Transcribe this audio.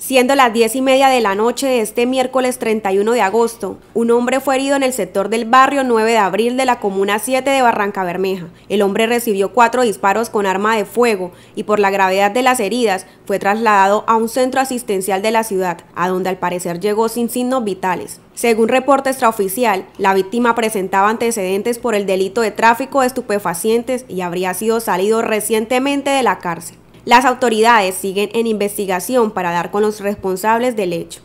Siendo las 10 y media de la noche de este miércoles 31 de agosto, un hombre fue herido en el sector del barrio 9 de abril de la comuna 7 de Barranca Bermeja. El hombre recibió cuatro disparos con arma de fuego y por la gravedad de las heridas fue trasladado a un centro asistencial de la ciudad, a donde al parecer llegó sin signos vitales. Según reporte extraoficial, la víctima presentaba antecedentes por el delito de tráfico de estupefacientes y habría sido salido recientemente de la cárcel. Las autoridades siguen en investigación para dar con los responsables del hecho.